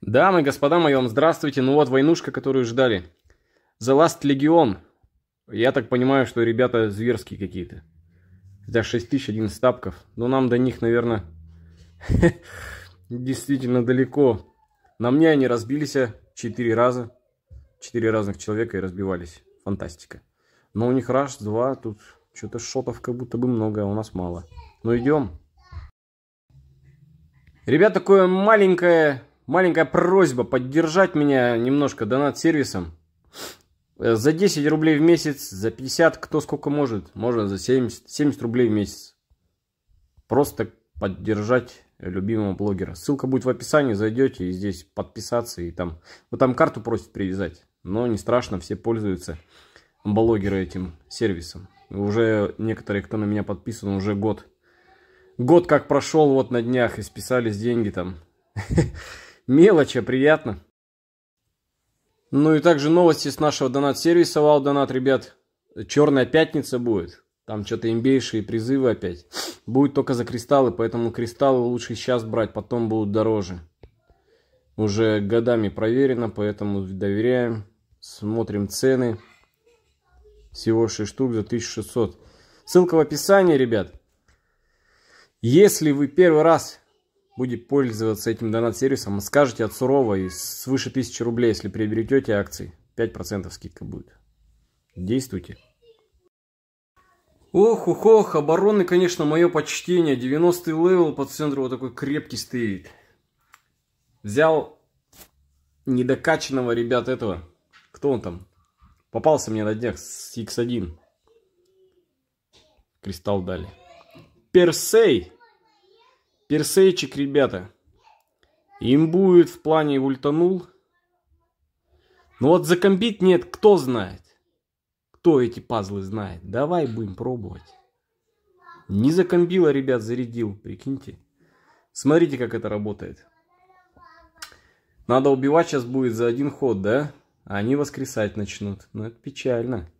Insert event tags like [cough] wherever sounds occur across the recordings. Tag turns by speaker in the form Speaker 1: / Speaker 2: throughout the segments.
Speaker 1: Дамы и господа мои, вам здравствуйте. Ну вот войнушка, которую ждали. The Last Legion. Я так понимаю, что ребята зверские какие-то. Это 6011 тапков. Но нам до них, наверное, [laughs] действительно далеко. На мне они разбились четыре раза. Четыре разных человека и разбивались. Фантастика. Но у них раз, два, тут что-то шотов как будто бы много, а у нас мало. Ну идем. Ребят, такое маленькое Маленькая просьба поддержать меня немножко донат-сервисом. Э, за 10 рублей в месяц, за 50, кто сколько может. Можно за 70, 70 рублей в месяц. Просто поддержать любимого блогера. Ссылка будет в описании, зайдете и здесь подписаться. И там, вот ну, там карту просят привязать. Но не страшно, все пользуются блогеры этим сервисом. Уже некоторые, кто на меня подписан, уже год. Год как прошел вот на днях и списались деньги там. [laughs] Мелочь, а приятно. Ну и также новости с нашего донат-сервиса Вау Донат, ребят. Черная пятница будет. Там что-то имбейшие призывы опять. Будет только за кристаллы, поэтому кристаллы лучше сейчас брать, потом будут дороже. Уже годами проверено, поэтому доверяем. Смотрим цены. Всего 6 штук за 1600. Ссылка в описании, ребят. Если вы первый раз будете пользоваться этим донат-сервисом, а скажете от сурово и свыше 1000 рублей, если приобретете акции, 5% скидка будет. Действуйте. Ох, ох, ох, обороны, конечно, мое почтение. 90 левел по центру вот такой крепкий стоит. Взял недокачанного, ребят, этого. Кто он там? Попался мне на днях с X1. Кристалл дали. Персей. Персейчик, ребята. Им будет в плане ультанул. Ну вот закомпить нет, кто знает. Кто эти пазлы знает. Давай будем пробовать. Не закомбило, ребят, зарядил. Прикиньте. Смотрите, как это работает. Надо убивать сейчас будет за один ход, да? А они воскресать начнут. Ну это печально.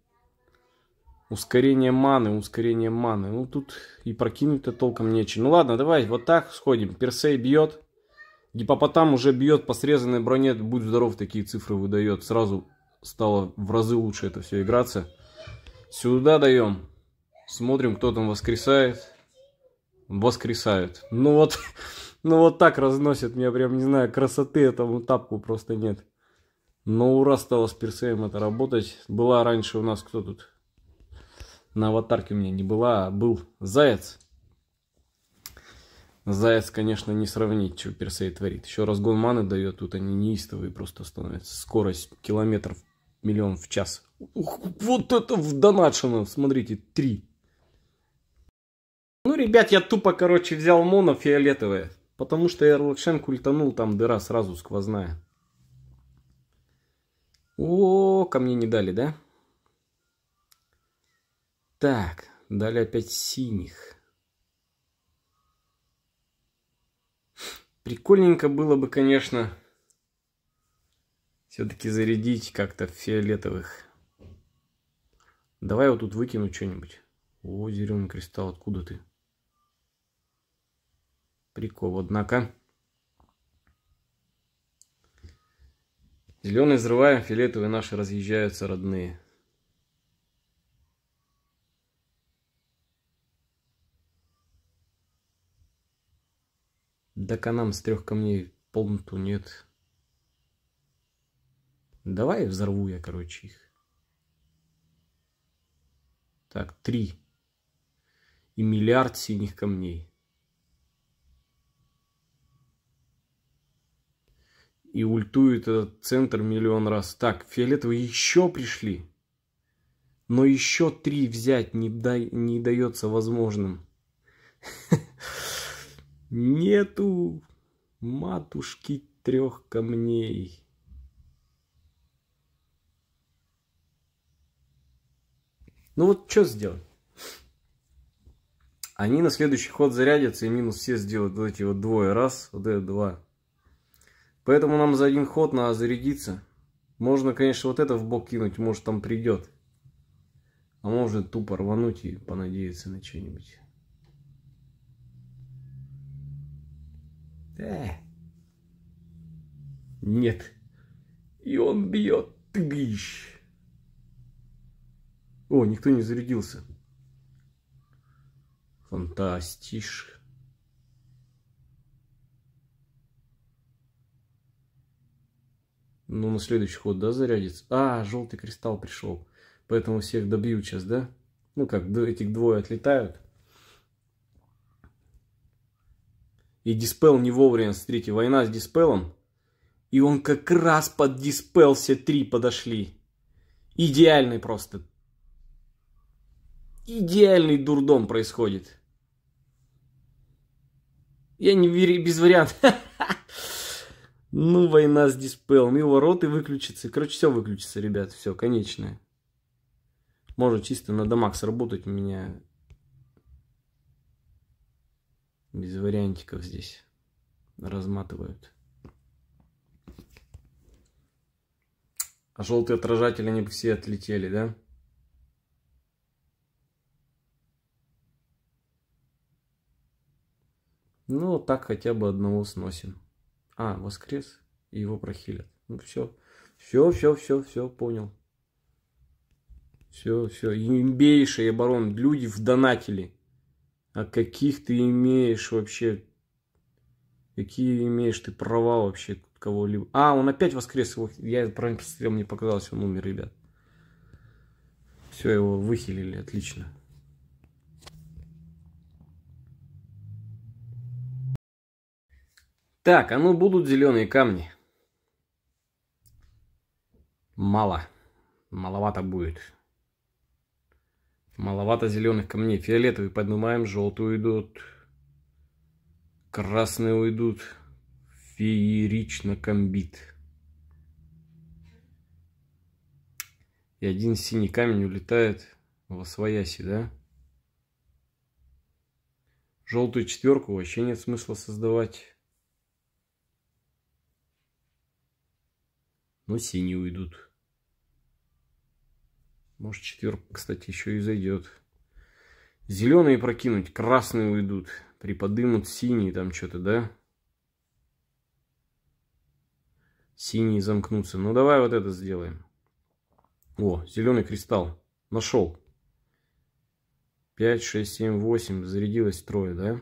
Speaker 1: Ускорение маны, ускорение маны. Ну, тут и прокинуть-то толком нечего. Ну, ладно, давай вот так сходим. Персей бьет. Гипопотам уже бьет по срезанной броне. Будь здоров, такие цифры выдает. Сразу стало в разы лучше это все играться. Сюда даем. Смотрим, кто там воскресает. Воскресают. Ну вот, [laughs] ну вот так разносят. Я прям не знаю, красоты этому тапку просто нет. Но ну, ура стало с персеем это работать. Была раньше у нас кто тут? на аватарке у меня не была, а был заяц. Заяц, конечно, не сравнить, что Персей творит. Еще разгон маны дает, тут они неистовые просто становятся. Скорость километров миллион в час. Ух, вот это в донатшено, смотрите, три. Ну, ребят, я тупо, короче, взял моно фиолетовое. Потому что я Эрлакшен культанул, там дыра сразу сквозная. О, ко мне не дали, да? Так, дали опять синих. Прикольненько было бы, конечно, все-таки зарядить как-то фиолетовых. Давай вот тут выкину что-нибудь. О, зеленый кристалл, откуда ты? Прикол, однако. Зеленый взрываем, фиолетовые наши разъезжаются родные. Да канам с трех камней полноту нет. Давай взорву я, короче, их. Так, три. И миллиард синих камней. И ультует этот центр миллион раз. Так, фиолетовые еще пришли. Но еще три взять не, дай, не дается возможным. [laughs] Нету матушки трех камней. Ну вот что сделать? Они на следующий ход зарядятся и минус все сделают вот эти вот двое. Раз, вот это два. Поэтому нам за один ход надо зарядиться. Можно, конечно, вот это в бок кинуть, может там придет. А может тупо рвануть и понадеяться на что-нибудь. Да. Нет. И он бьет. Тыгищ. О, никто не зарядился. Фантастиш. Ну, на следующий ход, да, зарядится? А, желтый кристалл пришел. Поэтому всех добьют сейчас, да? Ну как, этих двое отлетают. и диспел не вовремя, смотрите, война с диспелом. И он как раз под диспел все три подошли. Идеальный просто. Идеальный дурдом происходит. Я не верю, без вариантов. [laughs] Ну, война с диспелом. И вороты выключатся. Короче, все выключится, ребят. Все, конечное. Может чисто на дамаг сработать у меня без вариантиков здесь разматывают. А желтые отражатели, они все отлетели, да? Ну, так хотя бы одного сносим. А, воскрес, и его прохилят. Ну, все, все, все, все, все, понял. Все, все, имбейшие оборон, люди в донатели. А каких ты имеешь вообще? Какие имеешь ты права вообще кого-либо? А, он опять воскрес его. Я правильно посмотрел, мне показалось, он умер, ребят. Все, его выхилили, отлично. Так, а ну будут зеленые камни. Мало. Маловато будет. Маловато зеленых камней. Фиолетовый поднимаем, желтые уйдут. Красные уйдут. Феерично комбит. И один синий камень улетает во свояси, да? Желтую четверку вообще нет смысла создавать. Но синие уйдут. Может, четверг, кстати, еще и зайдет. Зеленые прокинуть, красные уйдут. Приподымут синие там что-то, да? Синие замкнутся. Ну, давай вот это сделаем. О, зеленый кристалл. Нашел. 5, 6, 7, 8. Зарядилось трое, да?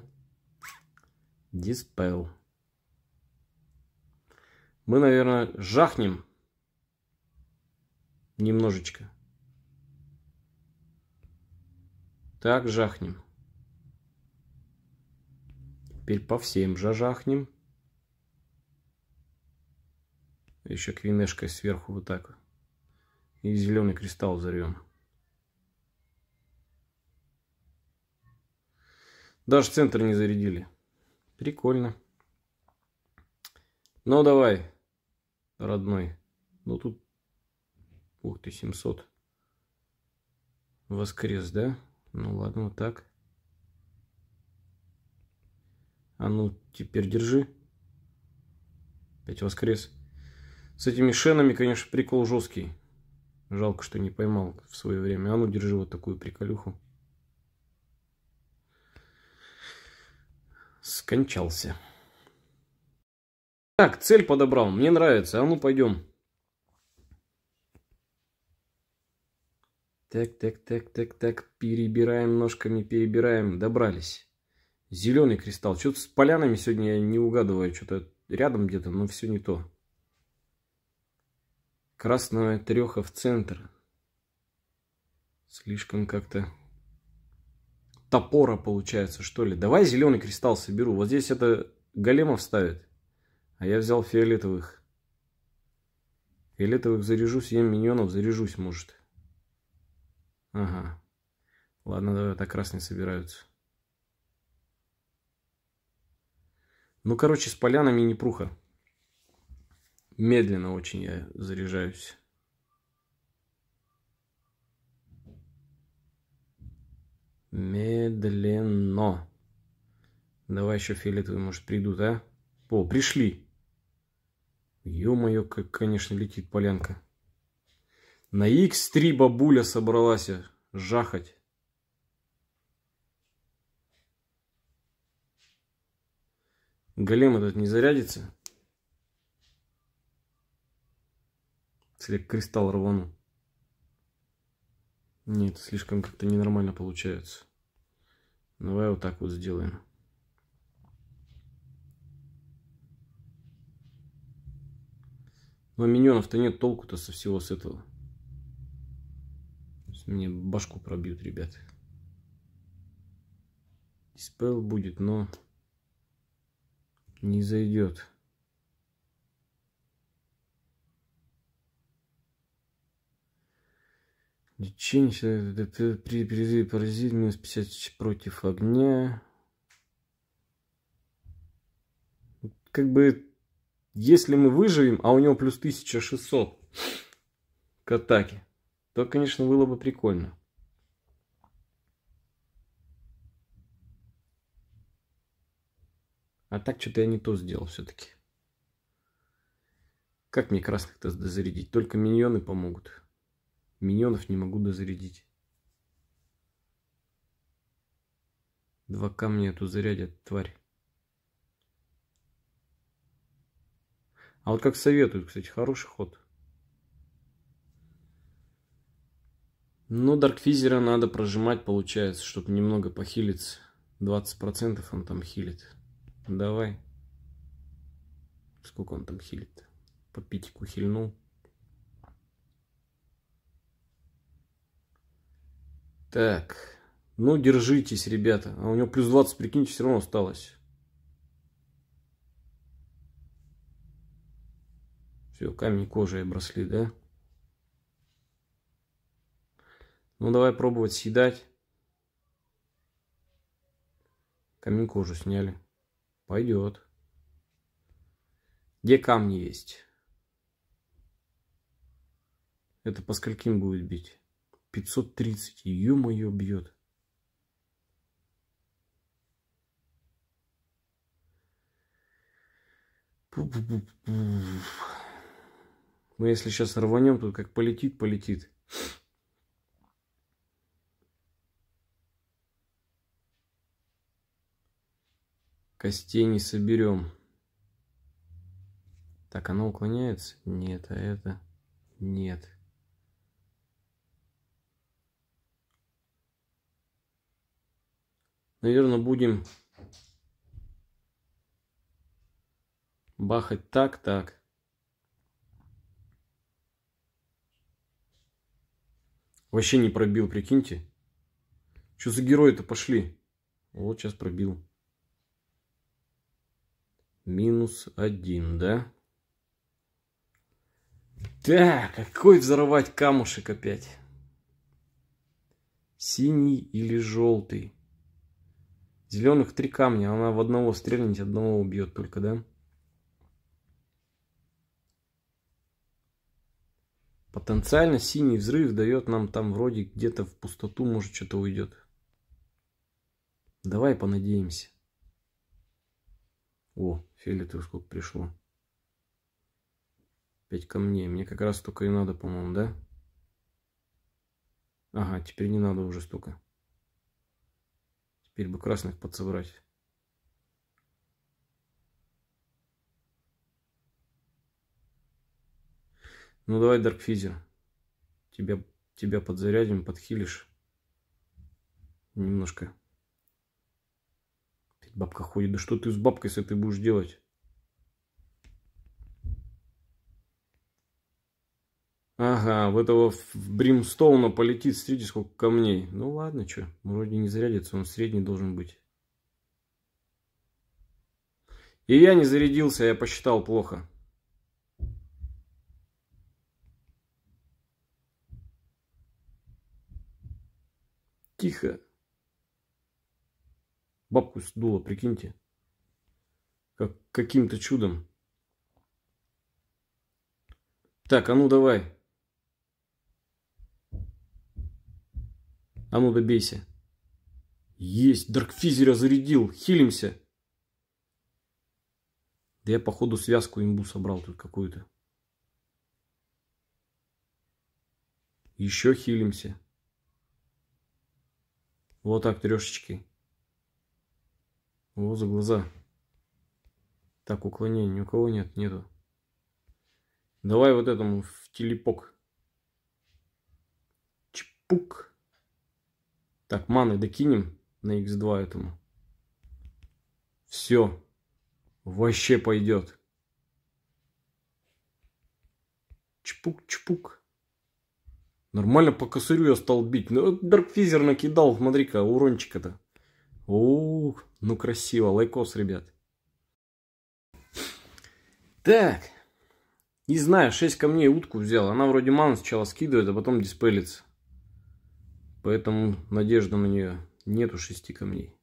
Speaker 1: Диспел. Мы, наверное, жахнем немножечко. Так, жахнем. Теперь по всем же жахнем. Еще квинешкой сверху вот так. И зеленый кристалл взорвем. Даже центр не зарядили. Прикольно. Ну давай, родной. Ну тут... Ух ты, 700. Воскрес, да? Ну ладно, вот так. А ну, теперь держи. Опять воскрес. С этими шенами, конечно, прикол жесткий. Жалко, что не поймал в свое время. А ну, держи вот такую приколюху. Скончался. Так, цель подобрал. Мне нравится. А ну, пойдем. Так, так, так, так, так, перебираем ножками, перебираем, добрались. Зеленый кристалл. Что-то с полянами сегодня я не угадываю, что-то рядом где-то, но все не то. Красная треха в центр. Слишком как-то топора получается, что ли. Давай зеленый кристалл соберу. Вот здесь это големов ставит. А я взял фиолетовых. Фиолетовых заряжу, 7 миньонов заряжусь, может. Ага. Ладно, давай так раз не собираются. Ну, короче, с полянами не пруха. Медленно очень я заряжаюсь. Медленно. Давай еще фиолетовые, может, придут, а? О, пришли. Ё-моё, как, конечно, летит полянка. На X3 бабуля собралась жахать. Голем этот не зарядится? Если кристалл рвану. Нет, слишком как-то ненормально получается. Давай вот так вот сделаем. Но миньонов-то нет толку-то со всего с этого мне башку пробьют, ребят. Диспел будет, но не зайдет. Лечение при призыве паразит минус 50 против огня. Как бы, если мы выживем, а у него плюс 1600 к атаке, то, конечно, было бы прикольно. А так что-то я не то сделал все-таки. Как мне красных-то дозарядить? Только миньоны помогут. Миньонов не могу дозарядить. Два камня эту зарядят, тварь. А вот как советуют, кстати, хороший ход. Но ну, Даркфизера надо прожимать, получается, чтобы немного похилиться. 20% он там хилит. Давай. Сколько он там хилит? По питику хильнул. Так. Ну, держитесь, ребята. А у него плюс 20, прикиньте, все равно осталось. Все, камень, кожа и браслет, да? Ну, давай пробовать съедать. Камень кожу сняли. Пойдет. Где камни есть? Это по скольким будет бить? 530. Ё-моё, бьет. Мы ну, если сейчас рванем, тут как полетит, полетит. Костей не соберем. Так, она уклоняется? Нет, а это? Нет. Наверное, будем бахать так-так. Вообще не пробил, прикиньте. Что за герои-то пошли? Вот сейчас пробил. Минус один, да? Так, а какой взорвать камушек опять? Синий или желтый? Зеленых три камня. Она в одного стрельнет, одного убьет только, да? Потенциально синий взрыв дает нам там вроде где-то в пустоту, может, что-то уйдет. Давай понадеемся. О, Фиолетовый сколько пришло? Пять камней. Мне как раз столько и надо, по-моему, да? Ага, теперь не надо уже столько. Теперь бы красных подсобрать. Ну давай, Даркфизер. Тебя, тебя подзарядим, подхилишь. Немножко. Бабка ходит. Да что ты с бабкой с этой будешь делать? Ага, в этого в Бримстоуна полетит, смотрите, сколько камней. Ну ладно, что, вроде не зарядится, он средний должен быть. И я не зарядился, я посчитал плохо. Тихо. Бабку сдуло, прикиньте. Как, каким-то чудом. Так, а ну давай. А ну добейся. Есть, Даркфизера зарядил, хилимся. Да я походу связку имбу собрал тут какую-то. Еще хилимся. Вот так, трешечки. Во за глаза. Так, уклонение ни у кого нет, нету. Давай вот этому в телепок. Чпук. Так, маны докинем на x2 этому. Все. Вообще пойдет. Чпук-чпук. Нормально по косырю я стал бить. Ну, Даркфизер накидал, смотри-ка, урончик это. Ух, ну красиво, лайкос, ребят. Так. Не знаю, 6 камней утку взял. Она вроде ману сначала скидывает, а потом диспелится. Поэтому надежда на нее. Нету 6 камней.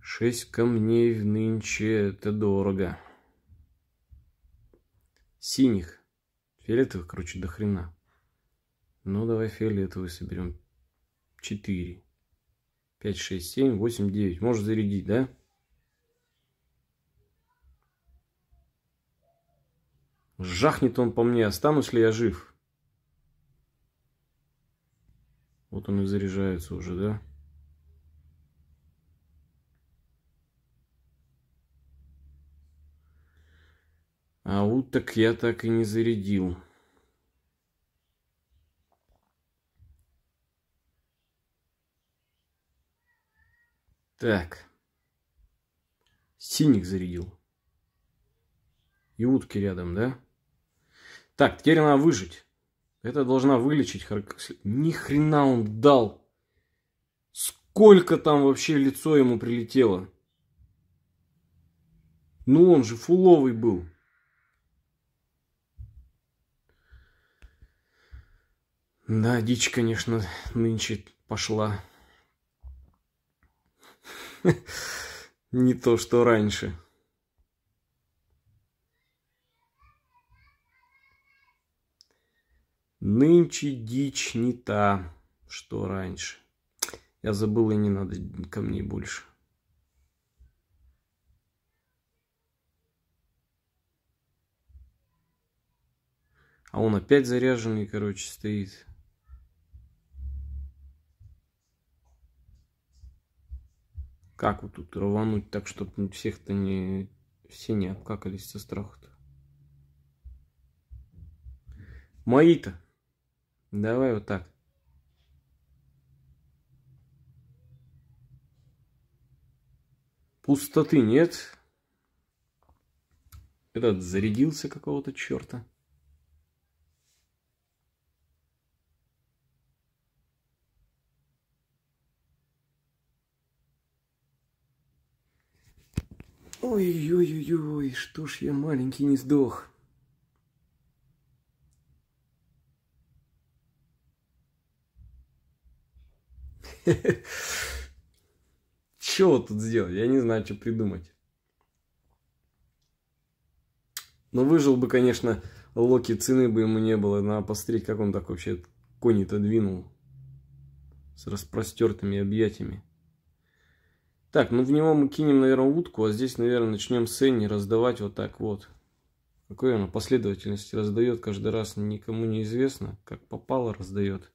Speaker 1: 6 камней в нынче это дорого. Синих. Фиолетовых, короче, до хрена. Ну, давай фиолетовый соберем. 4. 5, 6, 7, 8, 9. Можешь зарядить, да? Жахнет он по мне, останусь ли я жив? Вот он и заряжается уже, да? А уток я так и не зарядил. Так. синик зарядил. И утки рядом, да? Так, теперь она выжить. Это должна вылечить. Ни хрена он дал. Сколько там вообще лицо ему прилетело? Ну он же фуловый был. Да, дичь, конечно, нынче пошла. [laughs] Не то, что раньше. Нынче дичь не та, что раньше. Я забыл, и не надо ко мне больше. А он опять заряженный, короче, стоит. Как вот тут рвануть так, чтобы всех-то не... Все не обкакались со страха-то. Мои-то. Давай вот так. Пустоты нет. Этот зарядился какого-то черта. Ой-ой-ой, что ж я маленький не сдох. [laughs] Чего тут сделать? Я не знаю, что придумать. Но ну, выжил бы, конечно, Локи, цены бы ему не было. Надо посмотреть, как он так вообще кони-то двинул. С распростертыми объятиями. Так, ну в него мы кинем, наверное, утку, а здесь, наверное, начнем с Энни раздавать вот так вот. Какой она последовательности раздает каждый раз, никому не известно. Как попало, раздает.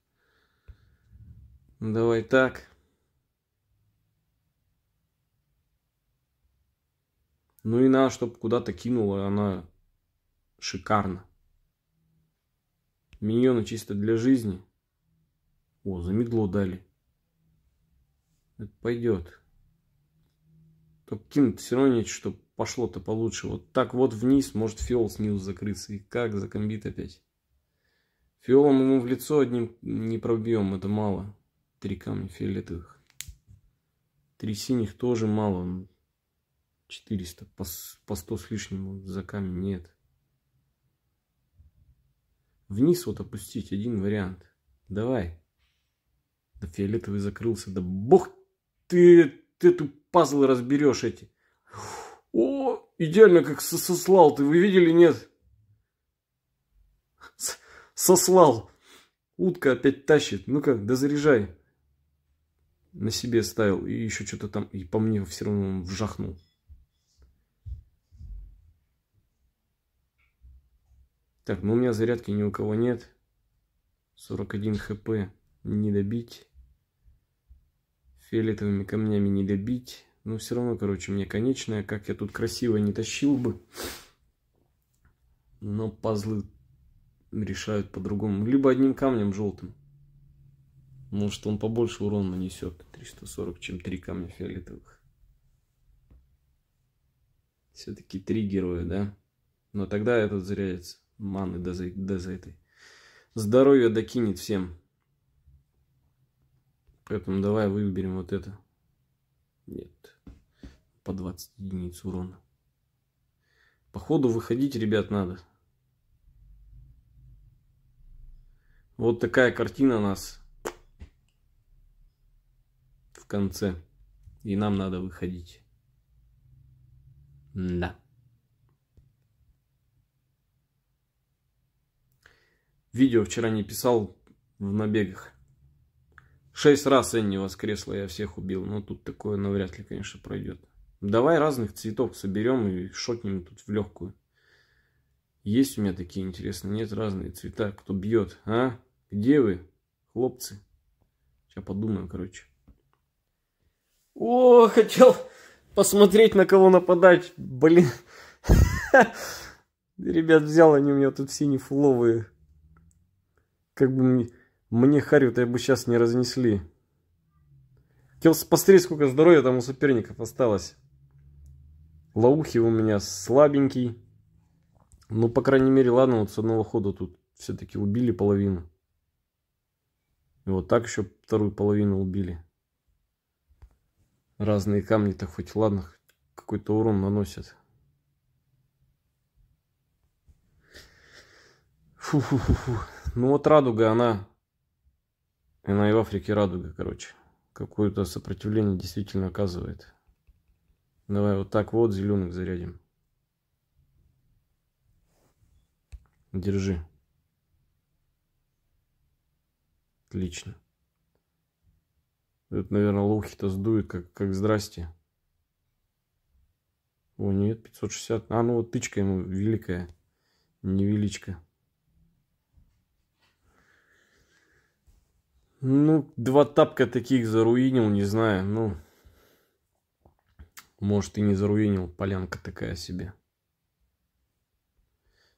Speaker 1: Ну, давай так. Ну и надо, чтобы куда-то кинула, она шикарно. Миньоны чисто для жизни. О, замедло дали. Это пойдет кинуть все равно нечего, чтобы пошло-то получше. Вот так вот вниз может фиол снизу закрыться. И как закомбит опять. Фиолом ему в лицо одним не пробьем, это мало. Три камня фиолетовых. Три синих тоже мало. 400, ну, по, по 100 с лишним за камень нет. Вниз вот опустить один вариант. Давай. Да фиолетовый закрылся. Да бог ты, ты эту пазлы разберешь эти. О, идеально как сослал ты, вы видели, нет? С сослал. Утка опять тащит. Ну-ка, дозаряжай. На себе ставил. И еще что-то там. И по мне все равно вжахнул. Так, ну у меня зарядки ни у кого нет. 41 хп не добить фиолетовыми камнями не добить. Но ну, все равно, короче, мне конечная. Как я тут красиво не тащил бы. Но пазлы решают по-другому. Либо одним камнем желтым. Может, он побольше урон нанесет. 340, чем три камня фиолетовых. Все-таки три героя, да? Но тогда этот зарядится. Маны до, за, до за этой. здоровье докинет всем. Поэтому давай выберем вот это. Нет. По 20 единиц урона. Походу выходить, ребят, надо. Вот такая картина у нас в конце. И нам надо выходить. Да. Видео вчера не писал в набегах. Шесть раз Энни воскресла, я всех убил. Но ну, тут такое навряд ли, конечно, пройдет. Давай разных цветов соберем и шотнем тут в легкую. Есть у меня такие интересные, нет разные цвета. Кто бьет, а? Где вы, хлопцы? Сейчас подумаю, короче. О, хотел посмотреть, на кого нападать. Блин. [laughs] Ребят, взял они у меня тут синие фуловые. Как бы мне... Мне харю-то я бы сейчас не разнесли. Хотел посмотри, сколько здоровья там у соперников осталось. Лаухи у меня слабенький. Ну, по крайней мере, ладно, вот с одного хода тут все-таки убили половину. И вот так еще вторую половину убили. Разные камни-то хоть, ладно, какой-то урон наносят. Фу-фу-фу-фу. Ну вот радуга, она она и в Африке радуга, короче. Какое-то сопротивление действительно оказывает. Давай вот так вот зеленых зарядим. Держи. Отлично. Это, наверное, лухи-то сдует, как, как здрасте. О, нет, 560. А, ну вот тычка ему великая. Невеличка. Ну, два тапка таких заруинил, не знаю. Ну, может и не заруинил, полянка такая себе.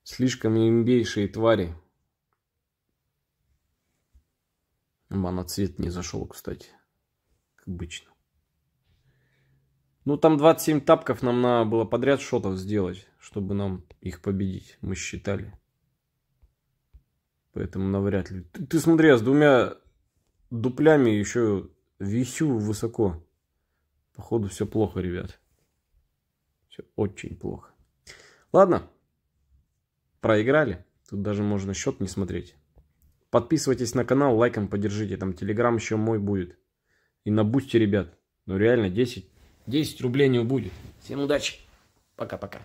Speaker 1: Слишком имбейшие твари. Мана цвет не зашел, кстати. Как обычно. Ну, там 27 тапков нам надо было подряд шотов сделать, чтобы нам их победить. Мы считали. Поэтому навряд ли. Ты, ты смотри, а с двумя дуплями еще висю высоко. Походу все плохо, ребят. Все очень плохо. Ладно, проиграли. Тут даже можно счет не смотреть. Подписывайтесь на канал, лайком поддержите. Там телеграм еще мой будет. И на бусте, ребят. Ну реально, 10, 10 рублей не будет. Всем удачи. Пока-пока.